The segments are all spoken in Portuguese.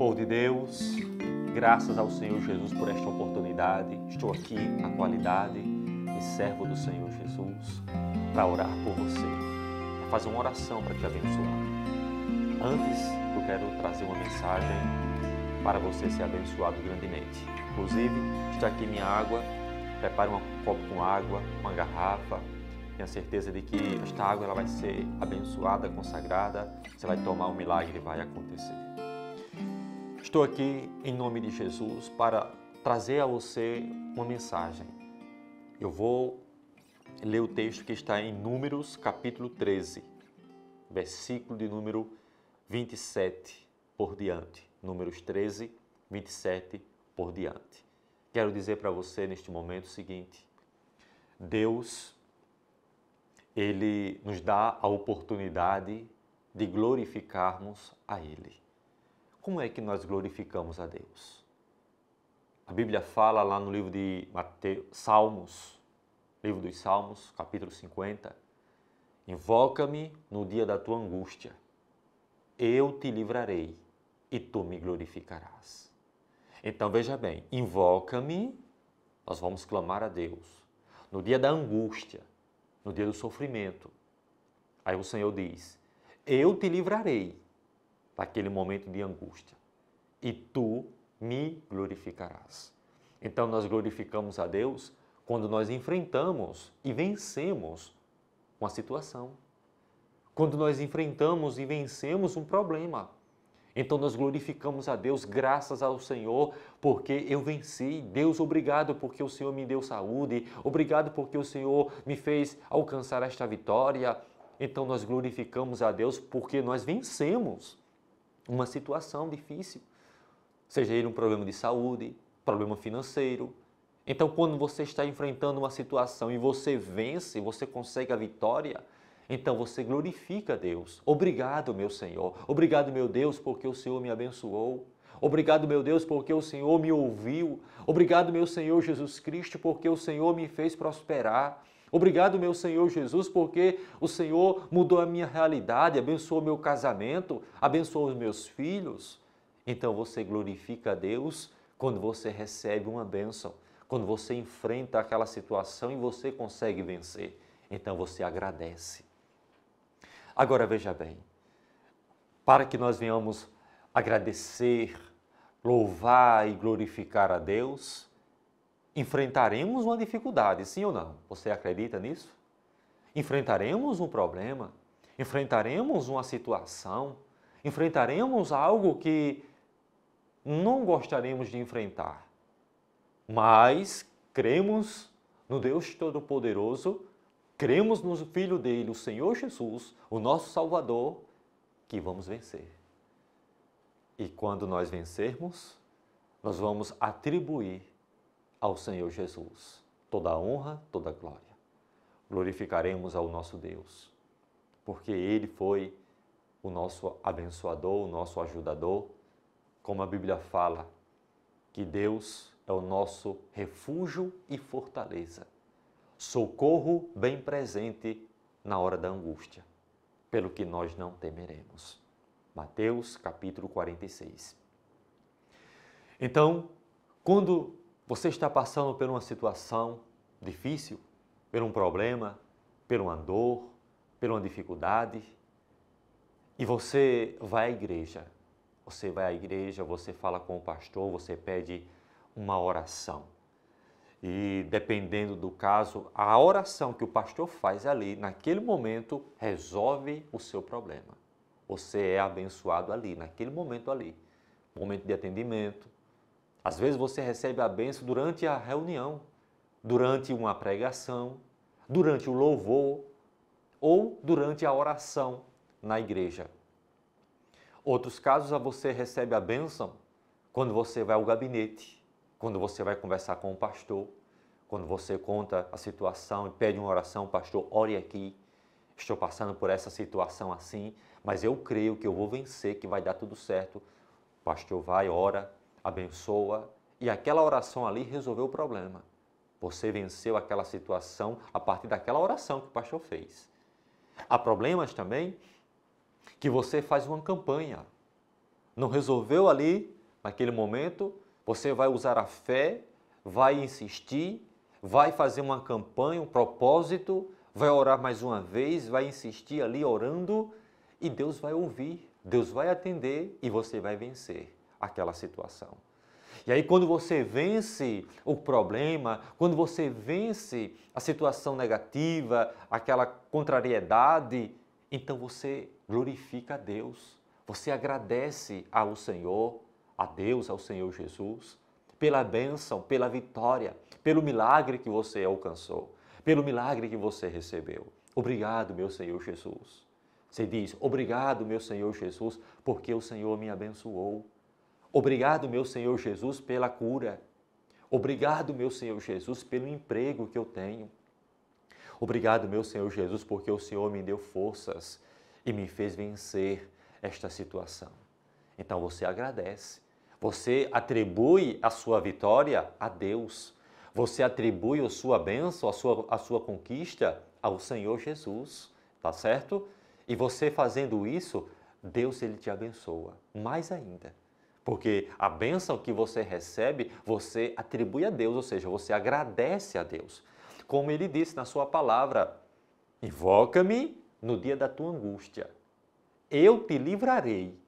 povo de Deus, graças ao Senhor Jesus por esta oportunidade. Estou aqui na qualidade de servo do Senhor Jesus para orar por você, para fazer uma oração para te abençoar. Antes, eu quero trazer uma mensagem para você ser abençoado grandemente. Inclusive, está aqui minha água. Prepare um copo com água, uma garrafa, tenha certeza de que esta água ela vai ser abençoada, consagrada, você vai tomar o um milagre vai acontecer. Estou aqui em nome de Jesus para trazer a você uma mensagem. Eu vou ler o texto que está em Números, capítulo 13, versículo de número 27 por diante. Números 13, 27 por diante. Quero dizer para você neste momento o seguinte: Deus, Ele nos dá a oportunidade de glorificarmos a Ele. Como é que nós glorificamos a Deus? A Bíblia fala lá no livro de Mateus, Salmos, livro dos Salmos, capítulo 50, Invoca-me no dia da tua angústia. Eu te livrarei e tu me glorificarás. Então veja bem, invoca-me, nós vamos clamar a Deus. No dia da angústia, no dia do sofrimento. Aí o Senhor diz: Eu te livrarei para aquele momento de angústia. E tu me glorificarás. Então nós glorificamos a Deus quando nós enfrentamos e vencemos uma situação. Quando nós enfrentamos e vencemos um problema. Então nós glorificamos a Deus, graças ao Senhor, porque eu venci. Deus, obrigado porque o Senhor me deu saúde, obrigado porque o Senhor me fez alcançar esta vitória. Então nós glorificamos a Deus porque nós vencemos uma situação difícil, seja ele um problema de saúde, problema financeiro. Então, quando você está enfrentando uma situação e você vence, você consegue a vitória, então você glorifica Deus. Obrigado, meu Senhor. Obrigado, meu Deus, porque o Senhor me abençoou. Obrigado, meu Deus, porque o Senhor me ouviu. Obrigado, meu Senhor Jesus Cristo, porque o Senhor me fez prosperar. Obrigado, meu Senhor Jesus, porque o Senhor mudou a minha realidade, abençoou meu casamento, abençoou os meus filhos. Então você glorifica a Deus quando você recebe uma bênção, quando você enfrenta aquela situação e você consegue vencer. Então você agradece. Agora veja bem, para que nós venhamos agradecer, louvar e glorificar a Deus, enfrentaremos uma dificuldade, sim ou não? Você acredita nisso? Enfrentaremos um problema, enfrentaremos uma situação, enfrentaremos algo que não gostaríamos de enfrentar, mas cremos no Deus Todo-Poderoso, cremos no Filho dele, o Senhor Jesus, o nosso Salvador, que vamos vencer. E quando nós vencermos, nós vamos atribuir ao Senhor Jesus toda honra, toda glória. Glorificaremos ao nosso Deus, porque Ele foi o nosso abençoador, o nosso ajudador, como a Bíblia fala, que Deus é o nosso refúgio e fortaleza, socorro bem presente na hora da angústia, pelo que nós não temeremos. Mateus capítulo 46. Então, quando você está passando por uma situação difícil, por um problema, por uma dor, por uma dificuldade, e você vai à igreja. Você vai à igreja, você fala com o pastor, você pede uma oração. E dependendo do caso, a oração que o pastor faz ali, naquele momento, resolve o seu problema. Você é abençoado ali, naquele momento ali. Momento de atendimento, às vezes você recebe a benção durante a reunião, durante uma pregação, durante o louvor ou durante a oração na igreja. Outros casos, você recebe a benção quando você vai ao gabinete, quando você vai conversar com o pastor, quando você conta a situação e pede uma oração, pastor, ore aqui, estou passando por essa situação assim, mas eu creio que eu vou vencer, que vai dar tudo certo. O pastor vai, ora, abençoa, e aquela oração ali resolveu o problema. Você venceu aquela situação a partir daquela oração que o pastor fez. Há problemas também que você faz uma campanha. Não resolveu ali, naquele momento, você vai usar a fé, vai insistir, vai fazer uma campanha, um propósito, vai orar mais uma vez, vai insistir ali orando e Deus vai ouvir, Deus vai atender e você vai vencer aquela situação. E aí, quando você vence o problema, quando você vence a situação negativa, aquela contrariedade, então você glorifica a Deus. Você agradece ao Senhor, a Deus, ao Senhor Jesus, pela bênção, pela vitória, pelo milagre que você alcançou, pelo milagre que você recebeu. Obrigado, meu Senhor Jesus. Você diz: Obrigado, meu Senhor Jesus, porque o Senhor me abençoou. Obrigado, meu Senhor Jesus, pela cura. Obrigado, meu Senhor Jesus, pelo emprego que eu tenho. Obrigado, meu Senhor Jesus, porque o Senhor me deu forças e me fez vencer esta situação. Então você agradece. Você atribui a sua vitória a Deus. Você atribui a sua bênção, a sua, a sua conquista ao Senhor Jesus, tá certo? E você fazendo isso, Deus ele te abençoa, mais ainda. Porque a bênção que você recebe, você atribui a Deus, ou seja, você agradece a Deus. Como ele disse na sua palavra: Invoca-me no dia da tua angústia. Eu te livrarei,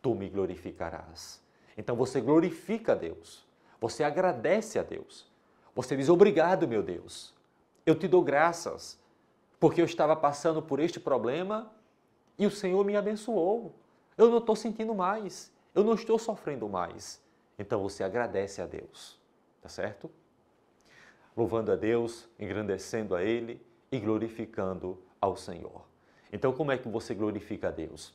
tu me glorificarás. Então você glorifica a Deus, você agradece a Deus, você diz: Obrigado, meu Deus, eu te dou graças, porque eu estava passando por este problema e o Senhor me abençoou. Eu não estou sentindo mais eu não estou sofrendo mais. Então você agradece a Deus, tá certo? Louvando a Deus, engrandecendo a Ele e glorificando ao Senhor. Então, como é que você glorifica a Deus?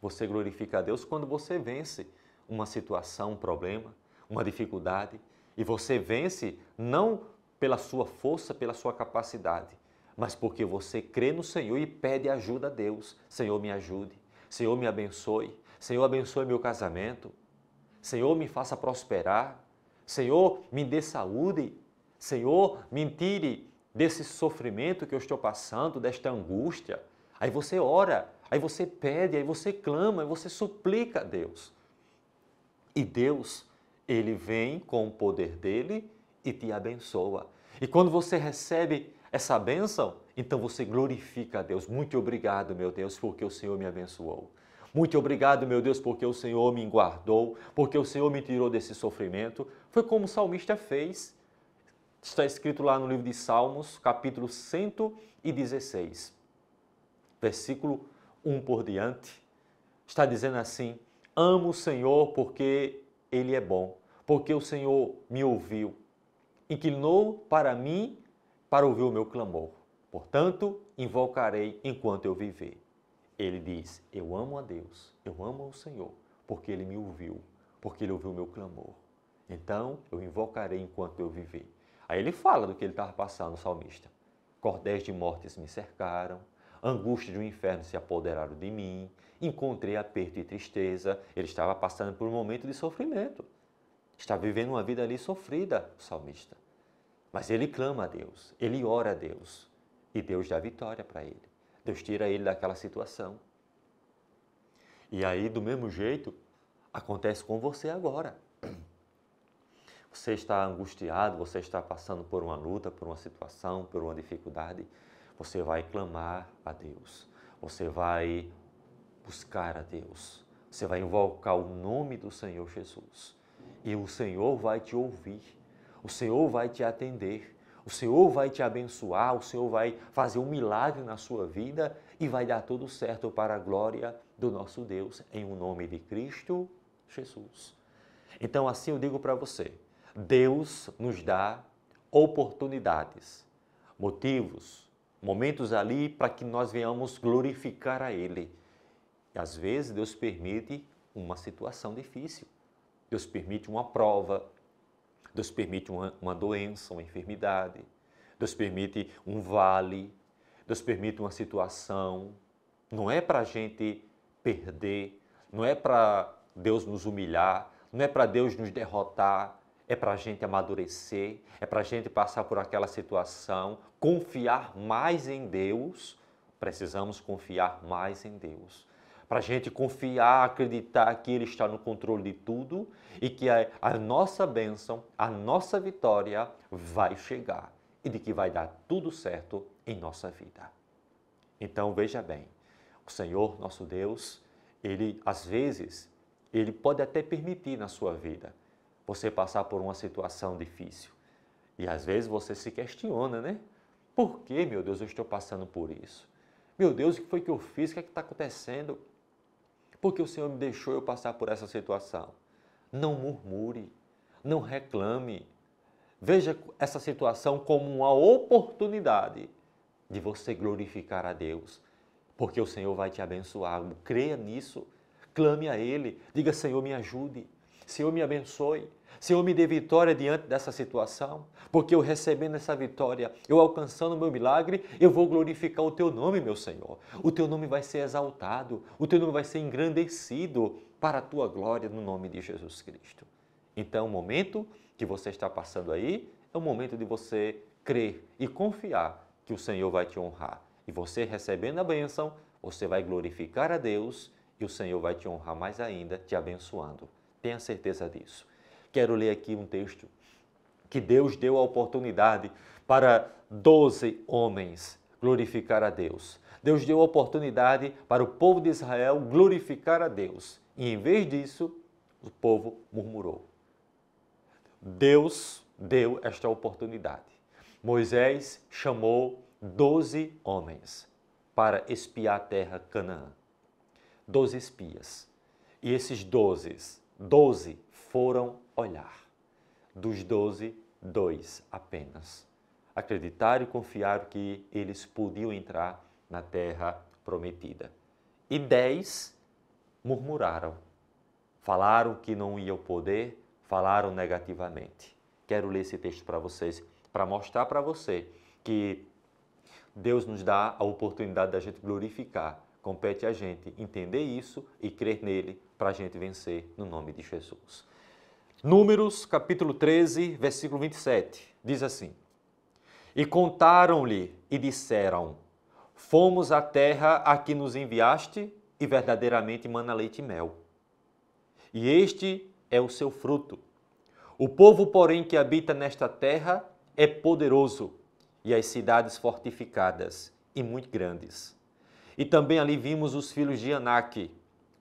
Você glorifica a Deus quando você vence uma situação, um problema, uma dificuldade, e você vence não pela sua força, pela sua capacidade, mas porque você crê no Senhor e pede ajuda a Deus. Senhor, me ajude. Senhor, me abençoe. Senhor, abençoe meu casamento. Senhor, me faça prosperar. Senhor, me dê saúde. Senhor, me tire desse sofrimento que eu estou passando, desta angústia. Aí você ora, aí você pede, aí você clama, aí você suplica a Deus. E Deus, ele vem com o poder dele e te abençoa. E quando você recebe essa bênção, então você glorifica a Deus. Muito obrigado, meu Deus, porque o Senhor me abençoou. Muito obrigado, meu Deus, porque o Senhor me guardou, porque o Senhor me tirou desse sofrimento. Foi como o salmista fez. Está escrito lá no livro de Salmos, capítulo 116, versículo 1 por diante. Está dizendo assim: Amo o Senhor porque Ele é bom, porque o Senhor me ouviu, inclinou para mim para ouvir o meu clamor. Portanto, invocarei enquanto eu viver. Ele diz: Eu amo a Deus, eu amo o Senhor, porque ele me ouviu, porque ele ouviu o meu clamor. Então eu invocarei enquanto eu viver. Aí ele fala do que ele estava passando, o salmista. Cordéis de mortes me cercaram, angústia de um inferno se apoderaram de mim, encontrei aperto e tristeza. Ele estava passando por um momento de sofrimento. Está vivendo uma vida ali sofrida, o salmista. Mas ele clama a Deus, ele ora a Deus, e Deus dá vitória para ele. Deus tira ele daquela situação. E aí, do mesmo jeito, acontece com você agora. Você está angustiado, você está passando por uma luta, por uma situação, por uma dificuldade. Você vai clamar a Deus. Você vai buscar a Deus. Você vai invocar o nome do Senhor Jesus. E o Senhor vai te ouvir. O Senhor vai te atender o Senhor vai te abençoar, o Senhor vai fazer um milagre na sua vida e vai dar tudo certo para a glória do nosso Deus, em o um nome de Cristo Jesus. Então, assim eu digo para você: Deus nos dá oportunidades, motivos, momentos ali para que nós venhamos glorificar a Ele. E às vezes Deus permite uma situação difícil, Deus permite uma prova, Deus permite uma, uma doença, uma enfermidade. Deus permite um vale. Deus permite uma situação. Não é para a gente perder. Não é para Deus nos humilhar. Não é para Deus nos derrotar. É para a gente amadurecer. É para a gente passar por aquela situação. Confiar mais em Deus. Precisamos confiar mais em Deus para a gente confiar, acreditar que Ele está no controle de tudo e que a, a, nossa bênção, a nossa vitória vai chegar e de que vai dar tudo certo em nossa vida. Então veja bem, o Senhor nosso Deus, Ele às vezes, Ele pode até permitir na sua vida você passar por uma situação difícil. E às vezes você se questiona, né? Por que, meu Deus, eu estou passando por isso? Meu Deus, o que foi que eu fiz? O que é está acontecendo? porque o Senhor me deixou eu passar por essa situação. Não murmure, não reclame. Veja essa situação como uma oportunidade de você glorificar a Deus, porque o Senhor vai te abençoar. Creia nisso, clame a Ele, diga: Senhor, me ajude. Senhor, me abençoe. Senhor, me dê vitória diante dessa situação, porque eu recebendo essa vitória, eu alcançando o meu milagre, eu vou glorificar o Teu nome, meu Senhor. O Teu nome vai ser exaltado, o Teu nome vai ser engrandecido para a Tua glória no nome de Jesus Cristo. Então, o é momento que você está passando aí é o momento de você crer e confiar que o Senhor vai te honrar. E você recebendo a bênção, você vai glorificar a Deus e o Senhor vai te honrar mais ainda, te abençoando. Tenha certeza disso. Quero ler aqui um texto que Deus deu a oportunidade para doze homens glorificar a Deus. Deus deu a oportunidade para o povo de Israel glorificar a Deus. E em vez disso, o povo murmurou. Deus deu esta oportunidade. Moisés chamou doze homens para espiar a terra Canaã. Doze espias. E esses dozes Doze foram olhar. Dos doze, dois apenas acreditaram e confiaram que eles podiam entrar na terra prometida. E dez murmuraram, falaram que não iam poder, falaram negativamente. Quero ler esse texto para vocês, para mostrar para você que Deus nos dá a oportunidade da gente glorificar Compete a gente entender isso e crer nele para a gente vencer no nome de Jesus. Números, capítulo 13, versículo 27, diz assim: E contaram-lhe e disseram: Fomos à terra a que nos enviaste e verdadeiramente mana leite e mel. E este é o seu fruto. O povo, porém, que habita nesta terra é poderoso, e as cidades fortificadas e muito grandes. E também ali vimos os filhos de Anak,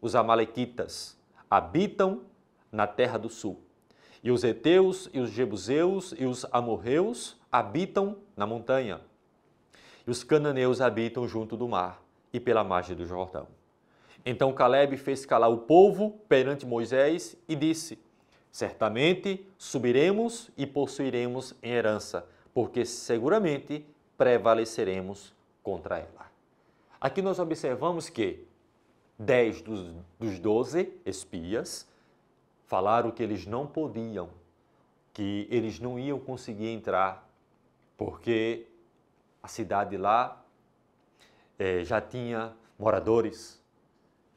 os Amalequitas, habitam na terra do sul. E os Eteus, e os Jebuseus, e os Amorreus habitam na montanha. E os cananeus habitam junto do mar e pela margem do Jordão. Então Caleb fez calar o povo perante Moisés e disse: Certamente subiremos e possuiremos em herança, porque seguramente prevaleceremos contra ela. Aqui nós observamos que 10 dos, dos 12 espias falaram que eles não podiam, que eles não iam conseguir entrar, porque a cidade lá eh, já tinha moradores.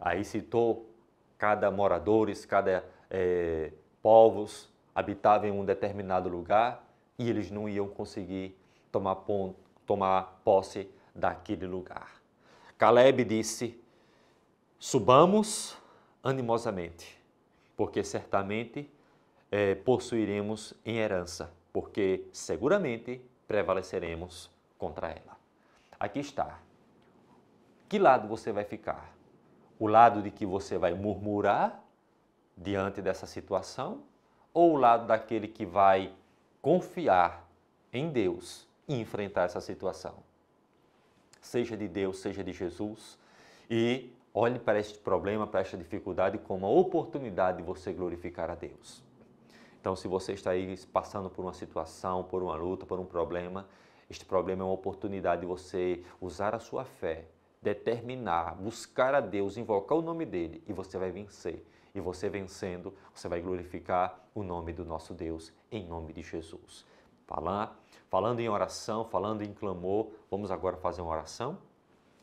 Aí citou cada moradores, cada eh, povos habitava em um determinado lugar e eles não iam conseguir tomar, ponto, tomar posse daquele lugar. Caleb disse: Subamos animosamente, porque certamente é, possuiremos em herança, porque seguramente prevaleceremos contra ela. Aqui está. Que lado você vai ficar? O lado de que você vai murmurar diante dessa situação ou o lado daquele que vai confiar em Deus e enfrentar essa situação? seja de Deus, seja de Jesus, e olhe para este problema, para esta dificuldade, como uma oportunidade de você glorificar a Deus. Então, se você está aí passando por uma situação, por uma luta, por um problema, este problema é uma oportunidade de você usar a sua fé, determinar, buscar a Deus, invocar o nome dele e você vai vencer. E você vencendo, você vai glorificar o nome do nosso Deus em nome de Jesus falar, falando em oração, falando em clamor, vamos agora fazer uma oração?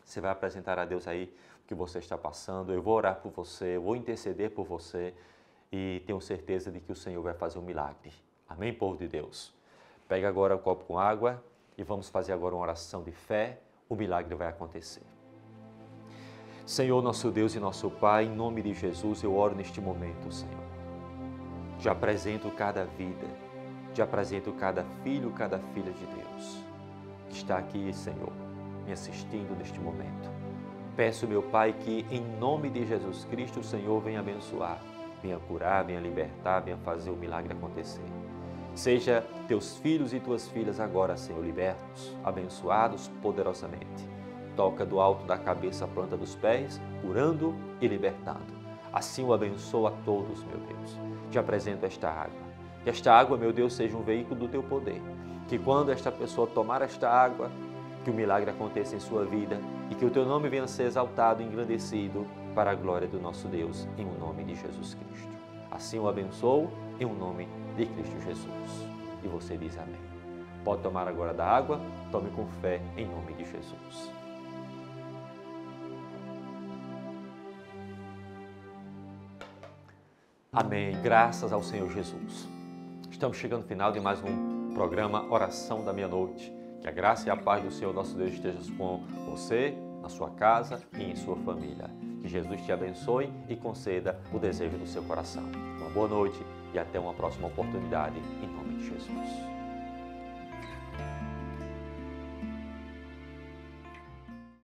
Você vai apresentar a Deus aí o que você está passando, eu vou orar por você, eu vou interceder por você e tenho certeza de que o Senhor vai fazer um milagre. Amém, povo de Deus? Pega agora o um copo com água e vamos fazer agora uma oração de fé, o milagre vai acontecer. Senhor, nosso Deus e nosso Pai, em nome de Jesus, eu oro neste momento, Senhor. Te apresento cada vida te apresento cada filho, cada filha de Deus que está aqui, Senhor, me assistindo neste momento. Peço, meu Pai, que em nome de Jesus Cristo, o Senhor venha abençoar, venha curar, venha libertar, venha fazer o milagre acontecer. Seja teus filhos e tuas filhas agora, Senhor, libertos, abençoados poderosamente. Toca do alto da cabeça à planta dos pés, curando e libertando. Assim o abençoa a todos, meu Deus. Te apresento esta água que esta água, meu Deus, seja um veículo do teu poder. Que quando esta pessoa tomar esta água, que o milagre aconteça em sua vida e que o teu nome venha a ser exaltado e engrandecido para a glória do nosso Deus, em o nome de Jesus Cristo. Assim o abençoo, em o nome de Cristo Jesus. E você diz amém. Pode tomar agora da água, tome com fé, em nome de Jesus. Amém. Graças ao Senhor Jesus. Estamos chegando ao final de mais um programa Oração da Meia-Noite. Que a graça e a paz do Senhor nosso Deus estejam com você, na sua casa e em sua família. Que Jesus te abençoe e conceda o desejo do seu coração. Uma boa noite e até uma próxima oportunidade, em nome de Jesus.